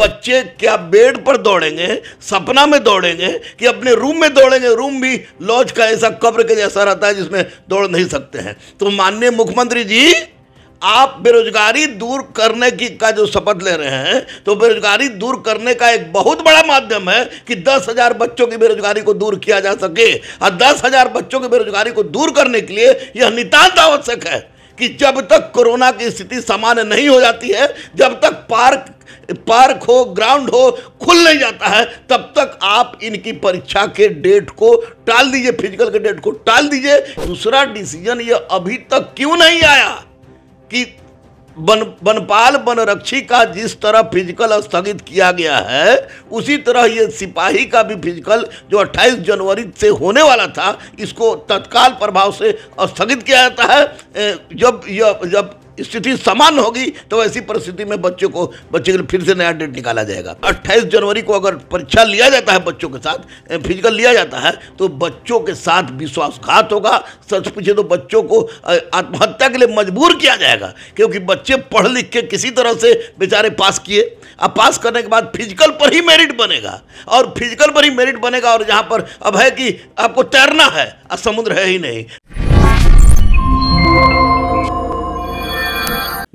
बच्चे क्या बेड पर दौड़ेंगे सपना में दौड़ेंगे कि अपने रूम में दौड़ेंगे रूम भी लॉज का ऐसा कब्र के जैसा रहता है जिसमें दौड़ नहीं सकते हैं तो माननीय मुख्यमंत्री जी आप बेरोजगारी दूर करने की का जो शपथ ले रहे हैं तो बेरोजगारी दूर करने का एक बहुत बड़ा माध्यम है कि दस हजार बच्चों की बेरोजगारी को दूर किया जा सके और दस हजार बच्चों की बेरोजगारी को दूर करने के लिए यह नितान्त आवश्यक है कि जब तक कोरोना की स्थिति सामान्य नहीं हो जाती है जब तक पार्क पार्क हो ग्राउंड हो खुल नहीं जाता है तब तक आप इनकी परीक्षा के डेट को टाल दीजिए फिजिकल के डेट को टाल दीजिए दूसरा डिसीजन ये अभी तक क्यों नहीं आया कि बन वनपाल वनरक्षी का जिस तरह फिजिकल स्थगित किया गया है उसी तरह ये सिपाही का भी फिजिकल जो 28 जनवरी से होने वाला था इसको तत्काल प्रभाव से स्थगित किया जाता है जब जब स्थिति समान होगी तो ऐसी परिस्थिति में बच्चों को बच्चे के लिए फिर से नया डेट निकाला जाएगा 28 जनवरी को अगर परीक्षा लिया जाता है बच्चों के साथ फिजिकल लिया जाता है तो बच्चों के साथ विश्वासघात होगा सच पूछे तो बच्चों को आत्महत्या के लिए मजबूर किया जाएगा क्योंकि बच्चे पढ़ लिख के किसी तरह से बेचारे पास किए अब पास करने के बाद फिजिकल पर ही मेरिट बनेगा और फिजिकल पर ही मेरिट बनेगा और जहाँ पर अब है कि आपको तैरना है समुद्र है ही नहीं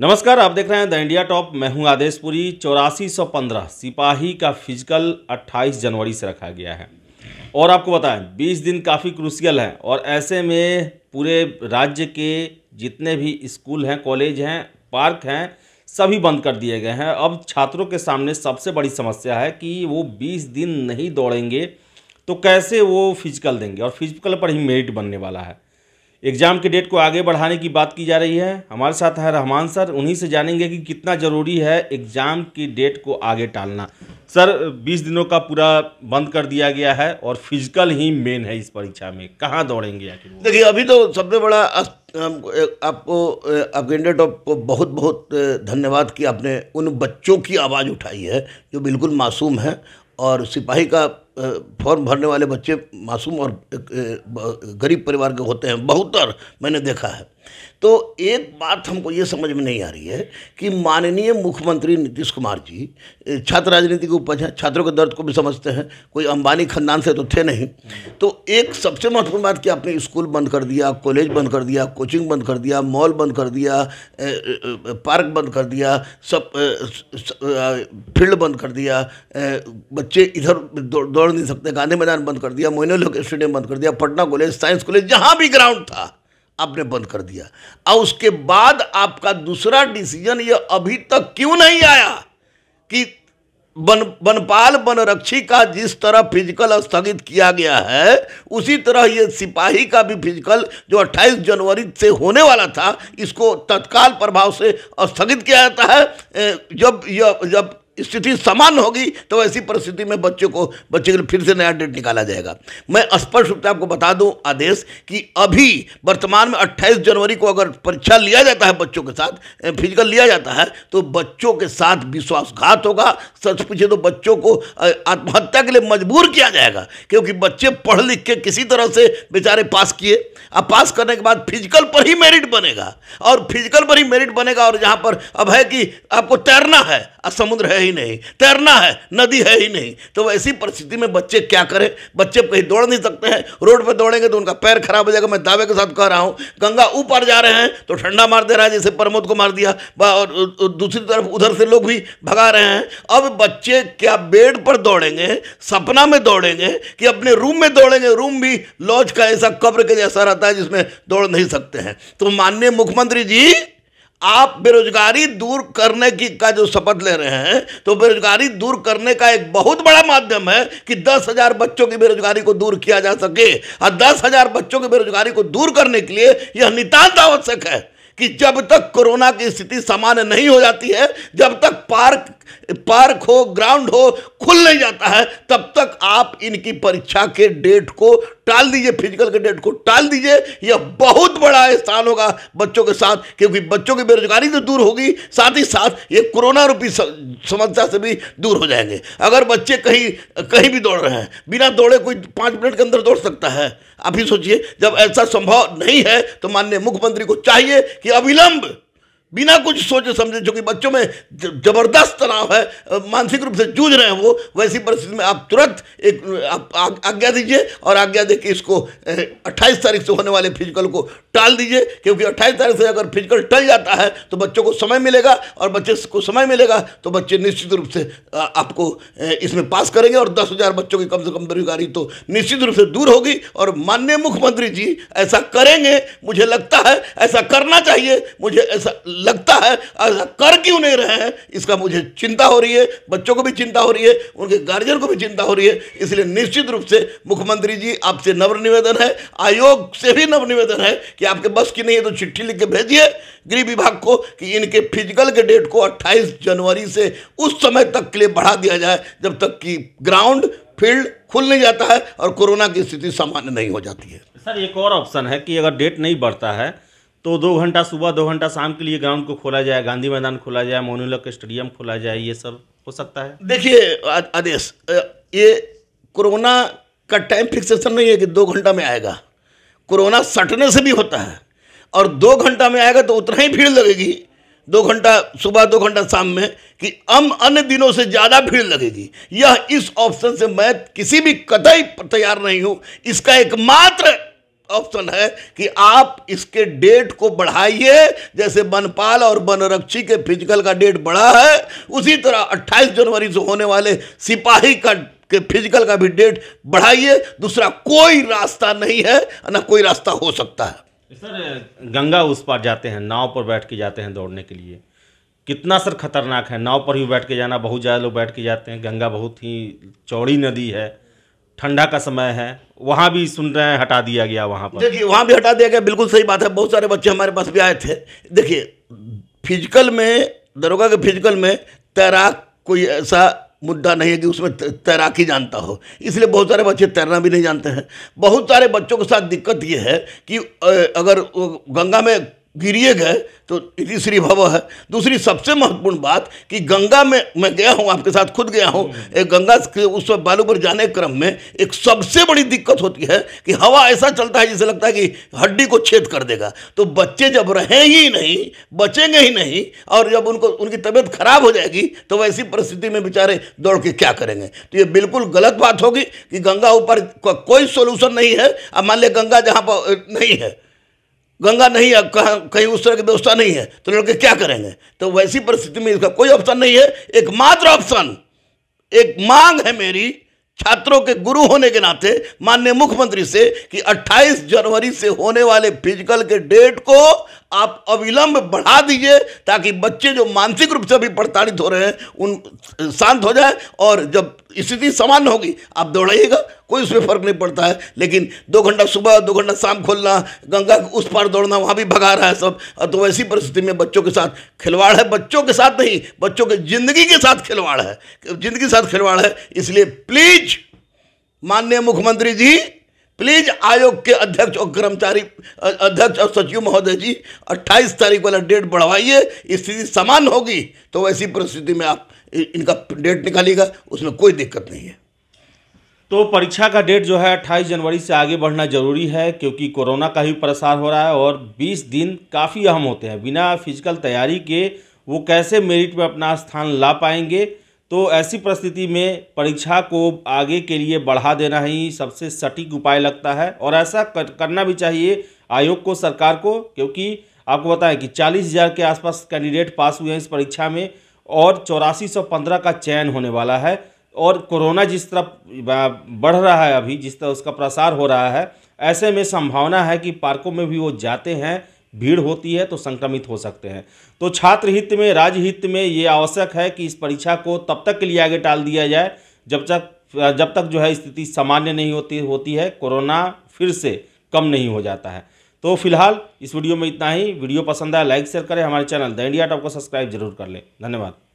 नमस्कार आप देख रहे हैं द इंडिया टॉप मैं हूं आदेशपुरी चौरासी सौ पंद्रह सिपाही का फिजिकल 28 जनवरी से रखा गया है और आपको बताएं 20 दिन काफ़ी क्रूसियल है और ऐसे में पूरे राज्य के जितने भी स्कूल हैं कॉलेज हैं पार्क हैं सभी बंद कर दिए गए हैं अब छात्रों के सामने सबसे बड़ी समस्या है कि वो बीस दिन नहीं दौड़ेंगे तो कैसे वो फिजिकल देंगे और फिजिकल पर ही मेरिट बनने वाला है एग्ज़ाम के डेट को आगे बढ़ाने की बात की जा रही है हमारे साथ है रहमान सर उन्हीं से जानेंगे कि कितना ज़रूरी है एग्ज़ाम की डेट को आगे टालना सर 20 दिनों का पूरा बंद कर दिया गया है और फिजिकल ही मेन है इस परीक्षा में कहाँ दौड़ेंगे देखिए अभी तो सबसे बड़ा आपको आपके आपको को बहुत बहुत धन्यवाद कि आपने उन बच्चों की आवाज़ उठाई है जो बिल्कुल मासूम है और सिपाही का फॉर्म भरने वाले बच्चे मासूम और गरीब परिवार के होते हैं बहुत मैंने देखा है तो एक बात हमको ये समझ में नहीं आ रही है कि माननीय मुख्यमंत्री नीतीश कुमार जी छात्र राजनीति के उपज है छात्रों के दर्द को भी समझते हैं कोई अंबानी खानदान से तो थे नहीं तो एक सबसे महत्वपूर्ण बात कि आपने स्कूल बंद कर दिया कॉलेज बंद कर दिया कोचिंग बंद कर दिया मॉल बंद कर दिया पार्क बंद कर दिया सब फील्ड बंद कर दिया बच्चे इधर दौड़ नहीं सकते गांधी मैदान बंद कर दिया मोइनोलोक स्टेडियम बंद कर दिया पटना कॉलेज साइंस कॉलेज जहाँ भी ग्राउंड था आपने बंद कर दिया और उसके बाद आपका दूसरा डिसीजन ये अभी तक क्यों नहीं आया कि बन बनपाल बनरक्षी का जिस तरह फिजिकल स्थगित किया गया है उसी तरह ये सिपाही का भी फिजिकल जो 28 जनवरी से होने वाला था इसको तत्काल प्रभाव से स्थगित किया जाता है जब यह जब स्थिति समान होगी तो ऐसी परिस्थिति में बच्चों को बच्चे के लिए फिर से नया डेट निकाला जाएगा मैं स्पष्ट रूप से आपको बता दूं आदेश कि अभी वर्तमान में 28 जनवरी को अगर परीक्षा लिया जाता है बच्चों के साथ फिजिकल लिया जाता है तो बच्चों के साथ विश्वासघात होगा सच पूछे तो बच्चों को आत्महत्या के लिए मजबूर किया जाएगा क्योंकि बच्चे पढ़ लिख के किसी तरह से बेचारे पास किए अब पास करने के बाद फिजिकल पर ही मेरिट बनेगा और फिजिकल पर ही मेरिट बनेगा और जहाँ पर अब है कि आपको तैरना है समुद्र है ही नहीं तैरना है नदी है ही नहीं तो ऐसी परिस्थिति में बच्चे क्या करें बच्चे कहीं दौड़ नहीं सकते हैं रोड पर दौड़ेंगे तो उनका पैर खराब हो जाएगा मैं दावे के साथ कह रहा हूँ गंगा ऊपर जा रहे हैं तो ठंडा मार दे रहा है जैसे प्रमोद को मार दिया और दूसरी तरफ उधर से लोग भी भगा रहे हैं अब बच्चे क्या बेड पर दौड़ेंगे सपना में दौड़ेंगे कि अपने रूम में दौड़ेंगे रूम भी लॉज का ऐसा कब्र के जैसा रहता है जिसमें दौड़ नहीं सकते हैं तो माननीय मुख्यमंत्री जी आप बेरोजगारी दूर करने की का जो शपथ ले रहे हैं तो बेरोजगारी दूर करने का एक बहुत बड़ा माध्यम है कि दस हजार बच्चों की बेरोजगारी को दूर किया जा सके और दस हजार बच्चों की बेरोजगारी को दूर करने के लिए यह नितान्त आवश्यक है कि जब तक कोरोना की स्थिति सामान्य नहीं हो जाती है जब तक पार्क पार्क हो ग्राउंड हो खुल नहीं जाता है तब तक आप इनकी परीक्षा के डेट को टाल दीजिए फिजिकल के डेट को टाल दीजिए यह बहुत बड़ा स्थान होगा बच्चों के साथ क्योंकि बच्चों की बेरोजगारी तो दूर होगी साथ ही साथ ये कोरोना रूपी समस्या से भी दूर हो जाएंगे अगर बच्चे कहीं कहीं भी दौड़ रहे हैं बिना दौड़े कोई पाँच मिनट के अंदर दौड़ सकता है आप ही सोचिए जब ऐसा संभव नहीं है तो माननीय मुख्यमंत्री को चाहिए कि अविलंब बिना कुछ सोचे समझे जो कि बच्चों में जबरदस्त तनाव है मानसिक रूप से जूझ रहे हैं वो वैसी परिस्थिति में आप तुरंत एक आप आज्ञा दीजिए और आज्ञा दे कि इसको 28 तारीख से होने वाले फिजिकल को टाल दीजिए क्योंकि 28 तारीख से अगर फिजिकल टल जाता है तो बच्चों को समय मिलेगा और बच्चे को समय मिलेगा तो बच्चे निश्चित रूप से आपको इसमें पास करेंगे और दस हज़ार बच्चों की कम से कम बेरोजगारी तो निश्चित रूप से दूर होगी और माननीय मुख्यमंत्री जी ऐसा करेंगे मुझे लगता है ऐसा करना चाहिए मुझे ऐसा लगता है ऐसा कर क्यों नहीं रहे हैं इसका मुझे चिंता हो रही है बच्चों को भी चिंता हो रही है उनके गार्जियन को भी चिंता हो रही है इसलिए निश्चित रूप से मुख्यमंत्री जी आपसे नव्र निवेदन है आयोग से भी नव निवेदन है कि आपके बस की नहीं है तो चिट्ठी लिख के भेजिए गृह विभाग को कि इनके फिजिकल के डेट को अट्ठाईस जनवरी से उस समय तक के लिए बढ़ा दिया जाए जब तक कि ग्राउंड फील्ड खुल नहीं जाता है और कोरोना की स्थिति सामान्य नहीं हो जाती है सर एक और ऑप्शन है कि अगर डेट नहीं बढ़ता है तो दो घंटा सुबह दो घंटा शाम के लिए ग्राउंड को खोला जाए गांधी मैदान खोला जाए मोनूलक स्टेडियम खोला जाए ये सब हो सकता है देखिए आदेश ये कोरोना का टाइम फिक्सेशन नहीं है कि दो घंटा में आएगा कोरोना सटने से भी होता है और दो घंटा में आएगा तो उतना ही भीड़ लगेगी दो घंटा सुबह दो घंटा शाम में कि अम अन्य दिनों से ज़्यादा भीड़ लगेगी यह इस ऑप्शन से मैं किसी भी कतई तैयार नहीं हूँ इसका एकमात्र ऑप्शन है कि आप इसके डेट को बढ़ाइए जैसे बनपाल और बनरक्षी के फिजिकल का डेट बढ़ा है उसी तरह 28 जनवरी से होने वाले सिपाही का के फिजिकल का भी डेट बढ़ाइए दूसरा कोई रास्ता नहीं है ना कोई रास्ता हो सकता है सर गंगा उस पार जाते हैं नाव पर बैठ के जाते हैं दौड़ने के लिए कितना सर खतरनाक है नाव पर ही बैठ के जाना बहुत ज़्यादा लोग बैठ के जाते हैं गंगा बहुत ही चौड़ी नदी है ठंडा का समय है वहाँ भी सुन रहे हैं हटा दिया गया वहाँ पर देखिए वहाँ भी हटा दिया गया बिल्कुल सही बात है बहुत सारे बच्चे हमारे पास भी आए थे देखिए फिजिकल में दरोगा के फिजिकल में तैराक कोई ऐसा मुद्दा नहीं है कि उसमें तैराकी जानता हो इसलिए बहुत सारे बच्चे तैरना भी नहीं जानते हैं बहुत सारे बच्चों के साथ दिक्कत ये है कि अगर गंगा में गिरिए गए तो तीसरी भव है दूसरी सबसे महत्वपूर्ण बात कि गंगा में मैं गया हूँ आपके साथ खुद गया हूँ हम्म। एक गंगा के उस बालू पर जाने क्रम में एक सबसे बड़ी दिक्कत होती है कि हवा ऐसा चलता है जिसे लगता है कि हड्डी को छेद कर देगा तो बच्चे जब रहें ही नहीं बचेंगे ही नहीं और जब उनको उनकी तबीयत खराब हो जाएगी तो ऐसी परिस्थिति में बेचारे दौड़ के क्या करेंगे तो ये बिल्कुल गलत बात होगी कि गंगा ऊपर कोई सोल्यूशन नहीं है अब मान लिया गंगा जहाँ पर नहीं है गंगा नहीं है कहीं उस तरह की व्यवस्था नहीं है तो लड़के क्या करेंगे तो वैसी परिस्थिति में इसका कोई ऑप्शन नहीं है एकमात्र ऑप्शन एक मांग है मेरी छात्रों के गुरु होने के नाते माननीय मुख्यमंत्री से कि 28 जनवरी से होने वाले फिजिकल के डेट को आप अविलंब बढ़ा दीजिए ताकि बच्चे जो मानसिक रूप से भी प्रताड़ित हो रहे हैं उन शांत हो जाए और जब स्थिति समान होगी आप दौड़ाइएगा कोई उसमें फर्क नहीं पड़ता है लेकिन दो घंटा सुबह दो घंटा शाम खोलना गंगा उस पार दौड़ना वहाँ भी भगा रहा है सब तो वैसी परिस्थिति में बच्चों के साथ खिलवाड़ है बच्चों के साथ नहीं बच्चों के ज़िंदगी के साथ खिलवाड़ है ज़िंदगी के साथ खिलवाड़ है इसलिए प्लीज माननीय मुख्यमंत्री जी प्लीज आयोग के अध्यक्ष और कर्मचारी अध्यक्ष और सचिव महोदय जी 28 तारीख वाला डेट बढ़वाइए स्थिति समान होगी तो वैसी परिस्थिति में आप इनका डेट निकालेगा उसमें कोई दिक्कत नहीं है तो परीक्षा का डेट जो है अट्ठाईस जनवरी से आगे बढ़ना जरूरी है क्योंकि कोरोना का ही प्रसार हो रहा है और बीस दिन काफ़ी अहम होते हैं बिना फिजिकल तैयारी के वो कैसे मेरिट में अपना स्थान ला पाएंगे तो ऐसी परिस्थिति में परीक्षा को आगे के लिए बढ़ा देना ही सबसे सटीक उपाय लगता है और ऐसा करना भी चाहिए आयोग को सरकार को क्योंकि आपको बताएं कि चालीस हज़ार के आसपास कैंडिडेट पास हुए हैं इस परीक्षा में और चौरासी सौ पंद्रह का चयन होने वाला है और कोरोना जिस तरह बढ़ रहा है अभी जिस तरह उसका प्रसार हो रहा है ऐसे में संभावना है कि पार्कों में भी वो जाते हैं भीड़ होती है तो संक्रमित हो सकते हैं तो छात्र हित में राज्य हित में ये आवश्यक है कि इस परीक्षा को तब तक के लिए आगे टाल दिया जाए जब तक जब तक जो है स्थिति सामान्य नहीं होती होती है कोरोना फिर से कम नहीं हो जाता है तो फिलहाल इस वीडियो में इतना ही वीडियो पसंद आया लाइक शेयर करें हमारे चैनल द इंडिया टॉप को सब्सक्राइब जरूर कर लें धन्यवाद